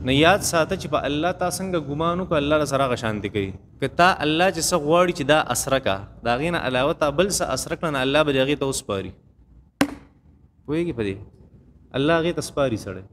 نه یاد ساته چې په الله تا څنګه ګمان وکړه الله سره غشانتی کوي که تا الله چې څه غواړي چې دا اسره کا دا غینه علاوه تا بل څه اسره کړه نه الله به هغې ته وسپاري پوهېږي په دې الله هغې ته سپاري سړی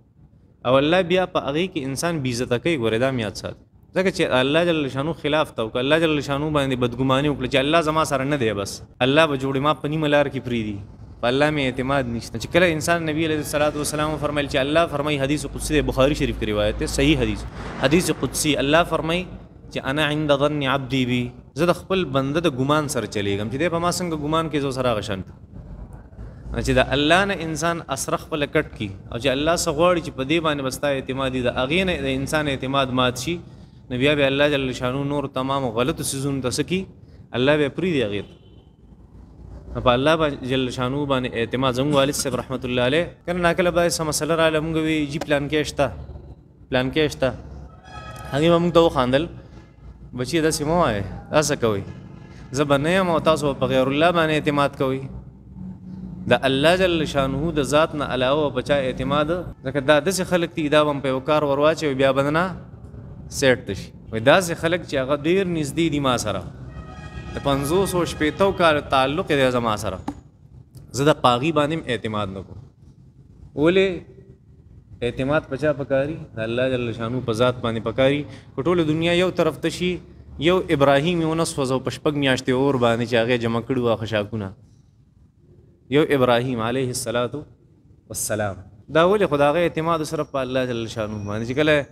او الله بیا په هغې کې انسان بیزته کوي ګورې دا مې یاد ساته ځکه چې الله جل شانو خلاف ته وکړه الله جل شانو باندې بدګماني وکړه چې الله زما سره نه دی بس الله به جوړې ما په نیمه لار کې پرېږدي په الله می اعتماد نشته چې کله انسان نبی علیہ الصلوۃ والسلام فرمایل چې الله فرمای حدیث قدسی د بخاری شریف کی روایت ده صحیح حدیث حدیث قدسی الله فرمای چې انا عند ظن عبدی بی زه د خپل بنده د ګمان سره چلیږم چې په ما څنګه ګمان کې زو سره غشن چې د الله نه انسان اسرخ په لکټ کی او چې الله سغوړ چې په دې باندې بستا اعتمادي د اغې نه د انسان اعتماد مات شي نبی به الله جل شانو نور تمام غلط سيزون تسکی الله به پری دی اغیت په الله باندې جل شانو باندې اعتماد زموږ والد صاحب رحمت الله علیه کله ناکله به سم مسله را لمغه وی جی پلان کې شته پلان کې شته هغه موږ ته خاندل بچی دا سیمه وای تاسو کوي زبنه یم او تاسو په غیر الله باندې اعتماد کوي د الله جل شانه د ذات نه علاوه بچا اعتماد ځکه دا د خلک تی دا هم په وکار ورواچي بیا بدنه سیټ تشي وای دا خلک چې هغه ډیر نږدې دي ما سره د 500 شپېتو کال تعلق دی زما سره زه د پاغي باندې اعتماد نه کوم ولې اعتماد پچا پکاري الله جل شانو په ذات باندې پکاري ټوله دنیا یو طرف ته شي یو ابراهیم یو نس وزو پشپګ میاشتې اور باندې چاغه جمع کړو خشاکونه یو ابراهیم علیه الصلاۃ والسلام دا ولې خدای اعتماد سره په الله جل شانو باندې چې کله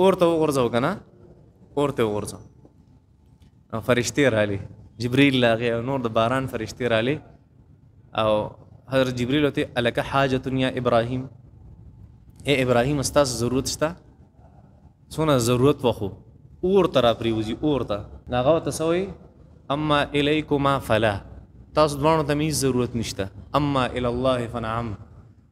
اور ته وغورځو کنه اور ته وغورځو فرشتي رالي جبرئیل لاغه او نور د باران فرشتي رالی او حضرت جبرئیل ته الک حاجت یا ابراهیم اے ابراهیم استاس ضرورت شته څونه ضرورت وخو اور ترا پریوزی اور تا ناغه تسوي اما الیکما فلا تاسو دوانو ته میز ضرورت نشته اما ال الله فنعم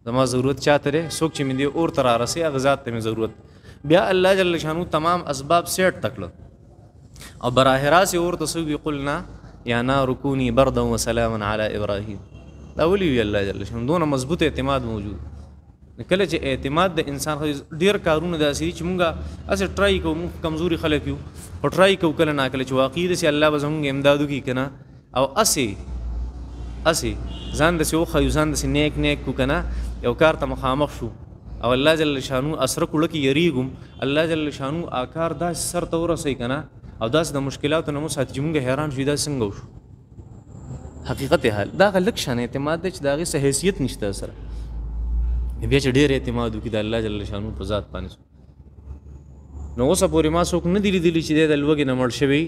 زما ضرورت چاته ری سوک چې مې دی اور ترا رسي غزاد ته مې ضرورت بیا الله جل شانو تمام اسباب سیټ تکړه او براه راست ورته سو وی قلنا یا نار کونی بردا و سلاما علی ابراهیم دا ولي وی الله جل شان دونه مضبوط اعتماد موجود کله چې اعتماد د انسان ډیر کارونه داسې چې مونږه اسه ټرای کوو مونږ کمزوري خلک یو او ټرای کوو کله نه کله چې واقعي دي الله به زمونږ امدادو کی کنه او اسه اسه ځان د سیو خو ځان د نیک نیک کو کنه یو کار ته مخامخ شو او الله جل شانو اسره کړه کی یریګم الله جل شانو آکار دا سر تور سې کنه او داس د مشکلاتو نه مو ساتي چې مونږ حیران شو دا څنګه وشو حقیقت حال دا غلک شان اعتماد دی چې دا غي حیثیت نشته سره بیا چې ډېر اعتماد وکړي د الله جل شانو په ذات باندې نو اوسه پورې ما څوک نه دی لیدلی چې د لوګي نه مړ شوی